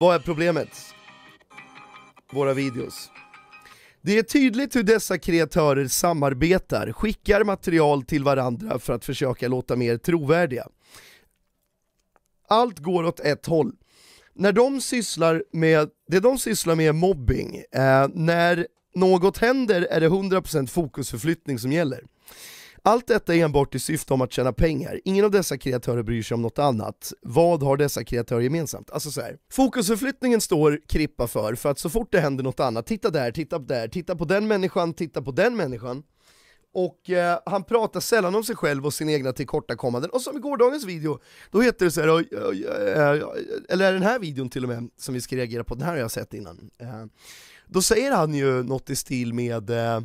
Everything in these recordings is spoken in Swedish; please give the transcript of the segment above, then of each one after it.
Vad är problemet? Våra videos. Det är tydligt hur dessa kreatörer samarbetar, skickar material till varandra för att försöka låta mer trovärdiga. Allt går åt ett håll. När de sysslar med, det de sysslar med är mobbing, eh, när något händer är det 100% fokusförflyttning som gäller. Allt detta är enbart i syfte om att tjäna pengar. Ingen av dessa kreatörer bryr sig om något annat. Vad har dessa kreatörer gemensamt? Alltså så här. Fokusförflyttningen står Krippa för, för att så fort det händer något annat, titta där, titta där, titta på den människan, titta på den människan. Och eh, han pratar sällan om sig själv och sina egna tillkortakommanden. Och som i gårdagens video, då heter det så här, eller den här videon till och med, som vi ska reagera på, den här har jag sett innan. Eh, då säger han ju något i stil med eh,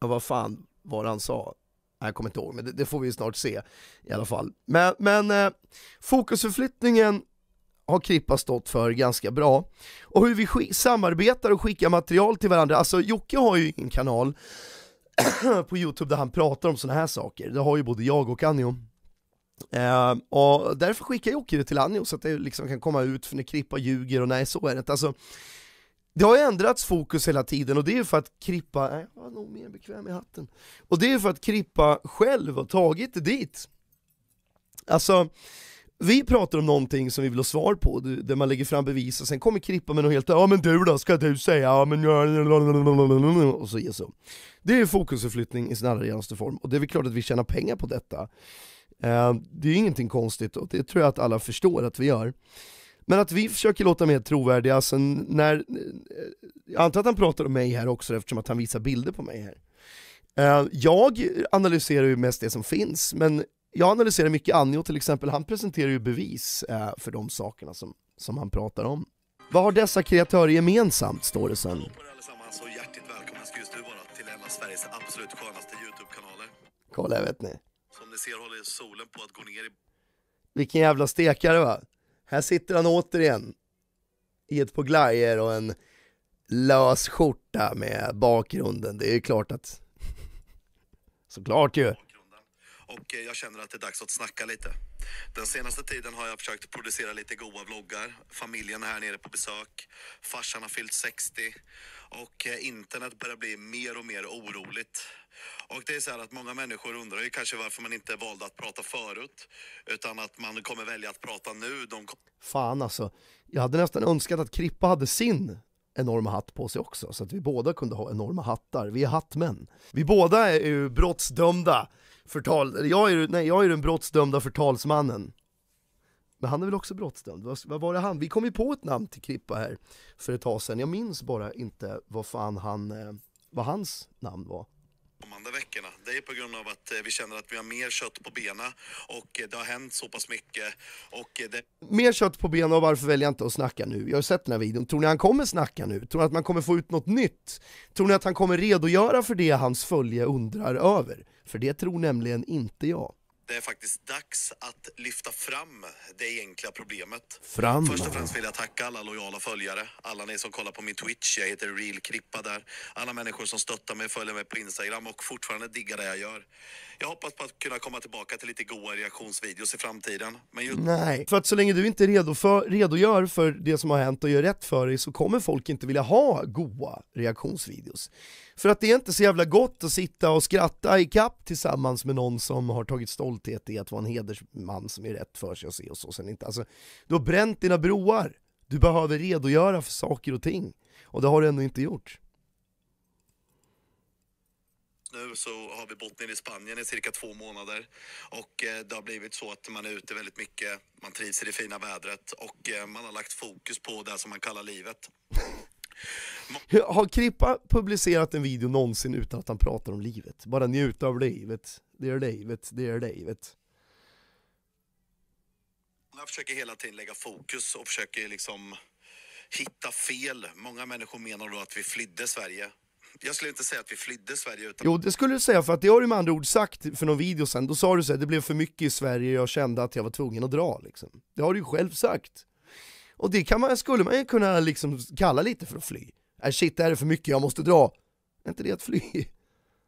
ja vad fan, vad han sa. Jag kommer inte ihåg, men det, det får vi snart se i alla fall. Men, men eh, fokusförflyttningen har Krippa stått för ganska bra. Och hur vi samarbetar och skickar material till varandra, alltså Jocke har ju en kanal på Youtube där han pratar om sådana här saker, det har ju både jag och Anjo. Eh, och därför skickar Jocke det till Anjo så att det liksom kan komma ut för när Krippa ljuger och nej så är det inte. Alltså, det har ju ändrats fokus hela tiden och det är för att Krippa, nej, jag var nog mer bekväm i hatten. Och det är för att Krippa själv har tagit det dit. Alltså, vi pratar om någonting som vi vill ha svar på, där man lägger fram bevis och sen kommer Krippa med något helt ja men du då, ska du säga, ja men och så så. Det är fokusförflyttning i sin allra renaste form och det är väl klart att vi tjänar pengar på detta. Eh, det är ju ingenting konstigt och det tror jag att alla förstår att vi gör. Men att vi försöker låta mer trovärdiga, alltså när, jag antar att han pratar om mig här också eftersom att han visar bilder på mig här. Eh, jag analyserar ju mest det som finns, men jag analyserar mycket Anjo till exempel, han presenterar ju bevis eh, för de sakerna som, som han pratar om. Vad har dessa kreatörer gemensamt, står det sen. Hjärtligt välkomna ska just nu vara till en av Sveriges absolut skönaste Youtube-kanaler. Kolla, vet ni. Som ni ser håller solen på att gå ner i... Vilken jävla stekare va? Här sitter han återigen i ett par glajer och en lös skjorta med bakgrunden. Det är ju klart att, såklart ju och eh, jag känner att det är dags att snacka lite. Den senaste tiden har jag försökt producera lite goa vloggar. Familjen är här nere på besök. Farsan har fyllt 60 och eh, internet börjar bli mer och mer oroligt. Och det är så här att många människor undrar ju kanske varför man inte valde att prata förut utan att man kommer välja att prata nu. De... Fan alltså, jag hade nästan önskat att Krippa hade sin enorma hatt på sig också, så att vi båda kunde ha enorma hattar. Vi är hattmän. Vi båda är ju brottsdömda förtal, jag är, nej, jag är den brottsdömda förtalsmannen. Men han är väl också brottsdömd? Vad, vad, var det han? Vi kom ju på ett namn till Krippa här för ett tag sedan. Jag minns bara inte vad fan han, eh, vad hans namn var De andra veckorna. Det är på grund av att eh, vi känner att vi har mer kött på benen och eh, det har hänt så pass mycket. Och det... Mer kött på benen och varför väljer jag inte att snacka nu? Jag har sett den här videon. Tror ni han kommer snacka nu? Tror ni att man kommer få ut något nytt? Tror ni att han kommer redogöra för det hans följe undrar över? För det tror nämligen inte jag. Det är faktiskt dags att lyfta fram det egentliga problemet. Fram. Först och främst vill jag tacka alla lojala följare, alla ni som kollar på min Twitch, jag heter RealKrippa där, alla människor som stöttar mig, följer mig på Instagram och fortfarande diggar det jag gör jag hoppas på att kunna komma tillbaka till lite goa reaktionsvideos i framtiden. Men ju... Nej, för att så länge du inte redo för, redogör för det som har hänt och gör rätt för dig så kommer folk inte vilja ha goa reaktionsvideos. För att det är inte så jävla gott att sitta och skratta i kapp tillsammans med någon som har tagit stolthet i att vara en hedersman som är rätt för sig och se och så. Sen inte. Alltså, du har bränt dina broar, du behöver redogöra för saker och ting. Och det har du ändå inte gjort nu så har vi bott nere i Spanien i cirka två månader och eh, det har blivit så att man är ute väldigt mycket. Man trivs i det fina vädret och eh, man har lagt fokus på det som man kallar livet. Har Krippa publicerat en video någonsin utan att han pratar om livet? Bara njuta av livet, det är livet, det är livet. Jag försöker hela tiden lägga fokus och försöker liksom hitta fel. Många människor menar då att vi flydde Sverige jag skulle inte säga att vi flydde Sverige utan... Jo det skulle du säga, för att det har du med andra ord sagt för någon video sen, då sa du såhär, det blev för mycket i Sverige och jag kände att jag var tvungen att dra liksom. Det har du ju själv sagt. Och det kan man, skulle man ju kunna liksom kalla lite för att fly. Äh shit, det här är för mycket, jag måste dra. Är inte det att fly?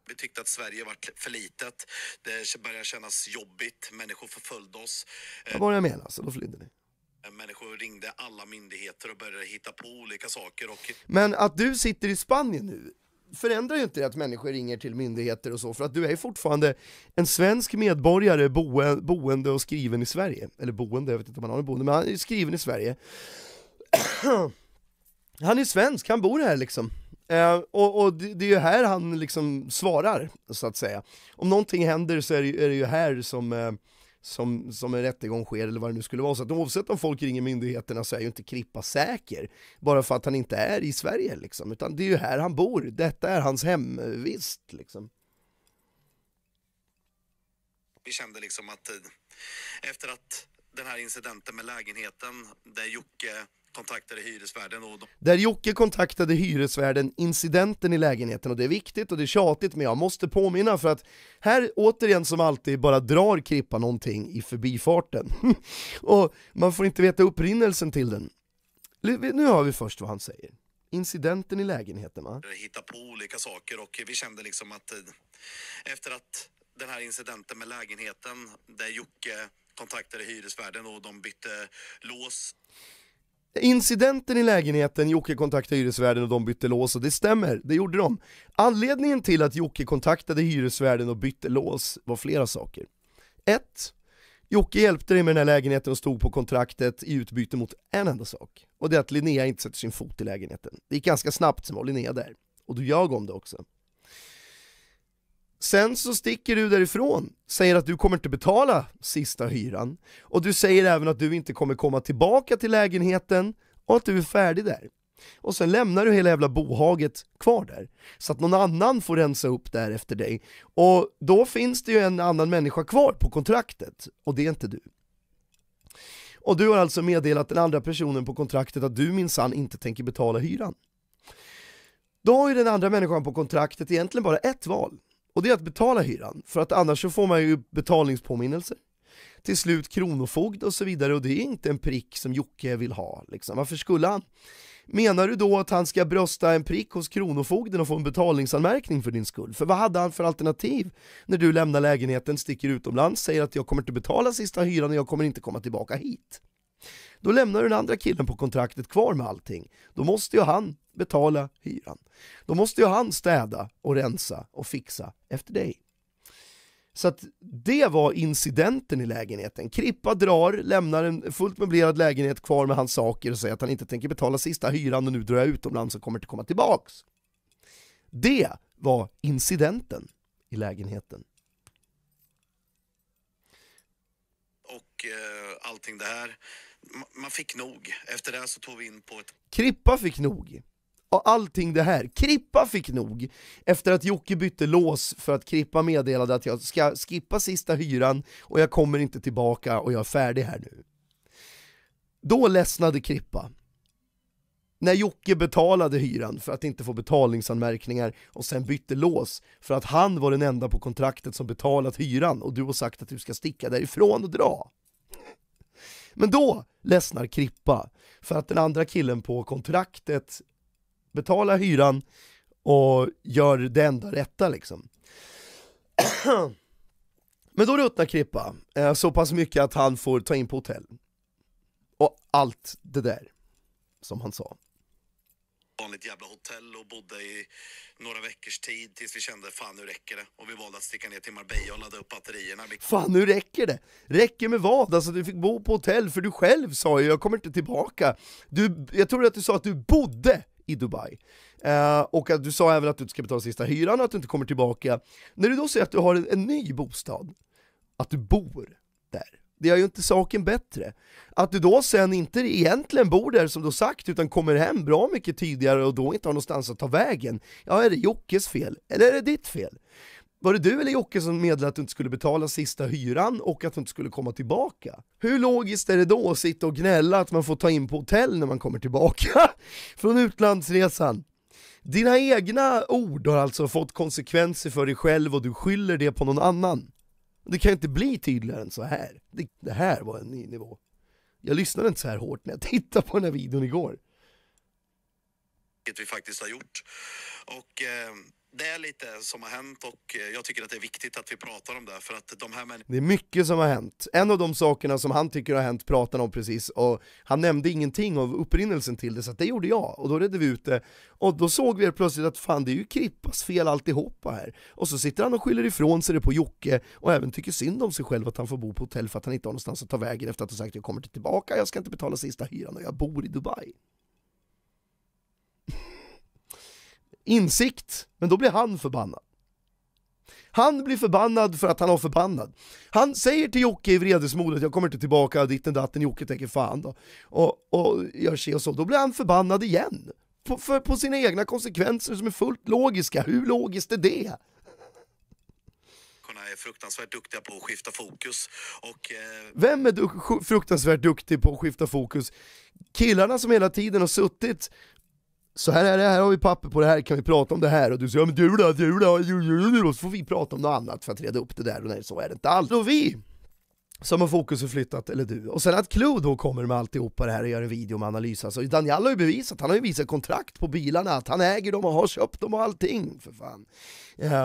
Vi tyckte att Sverige var för litet, det började kännas jobbigt, människor förföljde oss. Vad var det jag menade, alltså, då flydde ni. Eh, människor ringde alla myndigheter och började hitta på olika saker. Och... Men att du sitter i Spanien nu, förändrar ju inte det att människor ringer till myndigheter och så, för att du är ju fortfarande en svensk medborgare boende och skriven i Sverige. Eller boende, jag vet inte om han har en boende, men han är ju skriven i Sverige. han är svensk, han bor här liksom. Eh, och, och det, det, är ju här han liksom svarar, så att säga. Om någonting händer så är det, är det ju här som eh, som, som en rättegång sker eller vad det nu skulle vara. Så att oavsett om folk ringer myndigheterna så är ju inte Krippa säker bara för att han inte är i Sverige liksom, utan det är ju här han bor. Detta är hans hemvist liksom. Vi kände liksom att eh, efter att den här incidenten med lägenheten där Jocke kontaktade hyresvärden. Och de... Där Jocke kontaktade hyresvärden incidenten i lägenheten och det är viktigt och det är tjatigt men jag måste påminna för att här återigen som alltid bara drar Krippa någonting i förbifarten och man får inte veta upprinnelsen till den. Nu hör vi först vad han säger. Incidenten i lägenheten va? Hitta på olika saker och vi kände liksom att eh, efter att den här incidenten med lägenheten där Jocke kontaktade hyresvärden och de bytte lås. Incidenten i lägenheten, Jocke kontaktade hyresvärden och de bytte lås och det stämmer, det gjorde de. Anledningen till att Jocke kontaktade hyresvärden och bytte lås var flera saker. 1. Jocke hjälpte dig med den här lägenheten och stod på kontraktet i utbyte mot en enda sak. Och det är att Linnea inte sätter sin fot i lägenheten. Det gick ganska snabbt, sen var Linnea där. Och du ljög om det också. Sen så sticker du därifrån, säger att du kommer inte betala sista hyran och du säger även att du inte kommer komma tillbaka till lägenheten och att du är färdig där. Och sen lämnar du hela jävla bohaget kvar där, så att någon annan får rensa upp där efter dig. Och då finns det ju en annan människa kvar på kontraktet, och det är inte du. Och du har alltså meddelat den andra personen på kontraktet att du minsann inte tänker betala hyran. Då har ju den andra människan på kontraktet egentligen bara ett val, och det är att betala hyran, för att annars så får man ju betalningspåminnelser till slut kronofogd och så vidare och det är inte en prick som Jocke vill ha. Liksom. Varför skulle han? Menar du då att han ska brösta en prick hos Kronofogden och få en betalningsanmärkning för din skull? För vad hade han för alternativ när du lämnar lägenheten, sticker utomlands, säger att jag kommer inte betala sista hyran och jag kommer inte komma tillbaka hit? Då lämnar du den andra killen på kontraktet kvar med allting. Då måste ju han betala hyran. Då måste ju han städa och rensa och fixa efter dig. Så att det var incidenten i lägenheten. Krippa drar, lämnar en fullt möblerad lägenhet kvar med hans saker och säger att han inte tänker betala sista hyran och nu drar jag utomlands och kommer inte komma tillbaks. Det var incidenten i lägenheten. Och eh, allting det här man fick nog. Efter det så tog vi in på ett... Krippa fick nog Och allting det här. Krippa fick nog efter att Jocke bytte lås för att Krippa meddelade att jag ska skippa sista hyran och jag kommer inte tillbaka och jag är färdig här nu. Då ledsnade Krippa. När Jocke betalade hyran för att inte få betalningsanmärkningar och sen bytte lås för att han var den enda på kontraktet som betalat hyran och du har sagt att du ska sticka därifrån och dra. Men då ledsnar krippa. För att den andra killen på kontraktet betalar hyran och gör det enda rätta liksom. Men då ruttnar Krippa eh, så pass mycket att han får ta in på hotell. Och allt det där, som han sa vanligt jävla hotell och bodde i några veckors tid tills vi kände fan nu räcker det och vi valde att sticka ner till Marbella och ladda upp batterierna. Fan nu räcker det! Räcker med vad? Alltså du fick bo på hotell för du själv sa ju jag kommer inte tillbaka. Du, jag tror att du sa att du bodde i Dubai. Uh, och att du sa även att du inte ska betala sista hyran och att du inte kommer tillbaka. När du då säger att du har en, en ny bostad, att du bor där, det gör ju inte saken bättre. Att du då sen inte egentligen bor där som du sagt, utan kommer hem bra mycket tidigare och då inte har någonstans att ta vägen. Ja, är det Jockes fel? Eller är det ditt fel? Var det du eller Jocke som meddelade att du inte skulle betala sista hyran och att du inte skulle komma tillbaka? Hur logiskt är det då att sitta och gnälla att man får ta in på hotell när man kommer tillbaka från utlandsresan? Dina egna ord har alltså fått konsekvenser för dig själv och du skyller det på någon annan. Det kan inte bli tydligare än så här. Det, det här var en ny nivå. Jag lyssnade inte så här hårt när jag tittade på den här videon igår. Vilket vi faktiskt har gjort. Och... Eh det är lite som har hänt och eh, jag tycker att det är viktigt att vi pratar om det för att de här människorna Det är mycket som har hänt, en av de sakerna som han tycker har hänt pratar han om precis och han nämnde ingenting av upprinnelsen till det så det gjorde jag och då redde vi ut det och då såg vi helt plötsligt att fan det är ju Krippas fel alltihopa här och så sitter han och skyller ifrån sig det på Jocke och även tycker synd om sig själv att han får bo på hotell för att han inte har någonstans att ta vägen efter att ha sagt att jag kommer tillbaka, jag ska inte betala sista hyran och jag bor i Dubai insikt, men då blir han förbannad. Han blir förbannad för att han har förbannad. Han säger till Jocke i vredesmodet, jag kommer inte tillbaka, ditten datten, Jocke tänker fan då. Och, och gör se och så, då blir han förbannad igen. På, för, på sina egna konsekvenser som är fullt logiska, hur logiskt är det? är fruktansvärt duktiga på att skifta fokus. Och, eh... Vem är du fruktansvärt duktig på att skifta fokus? Killarna som hela tiden har suttit så här är det, här har vi papper på det här, kan vi prata om det här? Och du säger ja men du då, du då, du då, så får vi prata om något annat för att reda upp det där och nej så är det inte alls. Och vi som har fokus förflyttat, eller du. Och sen att Clue då kommer med alltihopa det här och gör en video med analys. Alltså Daniel har ju bevisat, han har ju visat kontrakt på bilarna, att han äger dem och har köpt dem och allting för fan.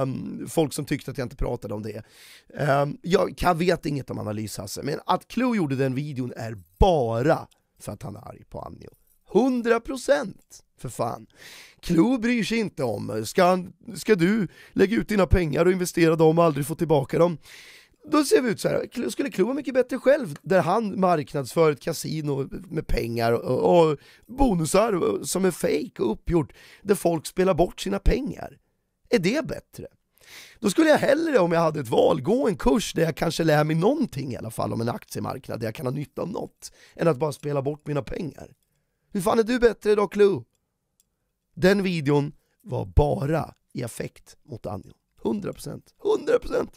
Um, folk som tyckte att jag inte pratade om det. Um, jag, jag vet inget om analys Hasse, men att Clue gjorde den videon är bara för att han är arg på Anjo. 100% för fan. Klo bryr sig inte om, ska, ska du lägga ut dina pengar och investera dem och aldrig få tillbaka dem? Då ser vi ut så här. skulle Klo vara mycket bättre själv, där han marknadsför ett kasino med pengar och, och bonusar som är fake och uppgjort, där folk spelar bort sina pengar. Är det bättre? Då skulle jag hellre om jag hade ett val gå en kurs där jag kanske lär mig någonting i alla fall om en aktiemarknad där jag kan ha nytta av något än att bara spela bort mina pengar. Hur fan är du bättre då, Clue? Den videon var bara i affekt mot Anjo. 100%. 100%!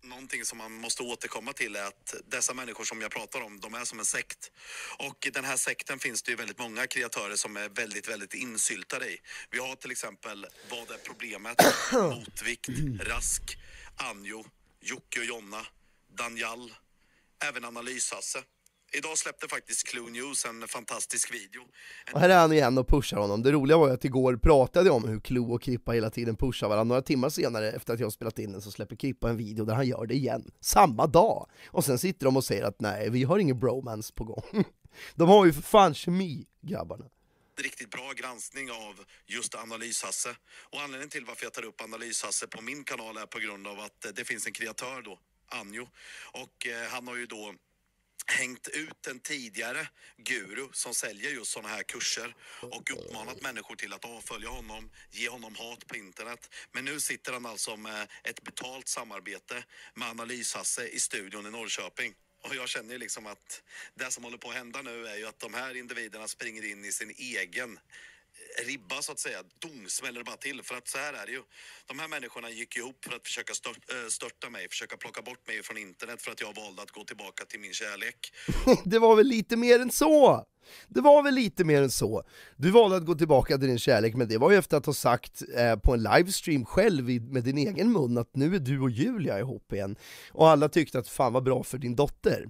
Någonting som man måste återkomma till är att dessa människor som jag pratar om, de är som en sekt. Och i den här sekten finns det ju väldigt många kreatörer som är väldigt, väldigt insyltade i. Vi har till exempel Vad är problemet? Motvikt, Rask, Anjo, Jocke och Jonna, Danjal, även Analys-Hasse. Idag släppte faktiskt Clue News en fantastisk video. Och här är han igen och pushar honom. Det roliga var ju att igår pratade jag om hur Clue och Kippa hela tiden pushar varandra. Några timmar senare efter att jag spelat in den så släpper Kippa en video där han gör det igen, samma dag. Och sen sitter de och säger att nej, vi har ingen bromance på gång. De har ju för fan kemi, grabbarna riktigt bra granskning av just Analyshasse. Och anledningen till varför jag tar upp Analyshasse på min kanal är på grund av att eh, det finns en kreatör då, Anjo. Och eh, han har ju då hängt ut en tidigare guru som säljer just sådana här kurser och uppmanat människor till att avfölja honom, ge honom hat på internet. Men nu sitter han alltså med ett betalt samarbete med Analyshasse i studion i Norrköping. Och jag känner ju liksom att det som håller på att hända nu är ju att de här individerna springer in i sin egen ribba så att säga. Dong smäller det bara till för att så här är det ju. De här människorna gick ihop för att försöka stört, eh, störta mig, försöka plocka bort mig från internet för att jag valde att gå tillbaka till min kärlek. det var väl lite mer än så? Det var väl lite mer än så. Du valde att gå tillbaka till din kärlek, men det var ju efter att ha sagt eh, på en livestream själv i, med din egen mun att nu är du och Julia ihop igen. Och alla tyckte att fan vad bra för din dotter.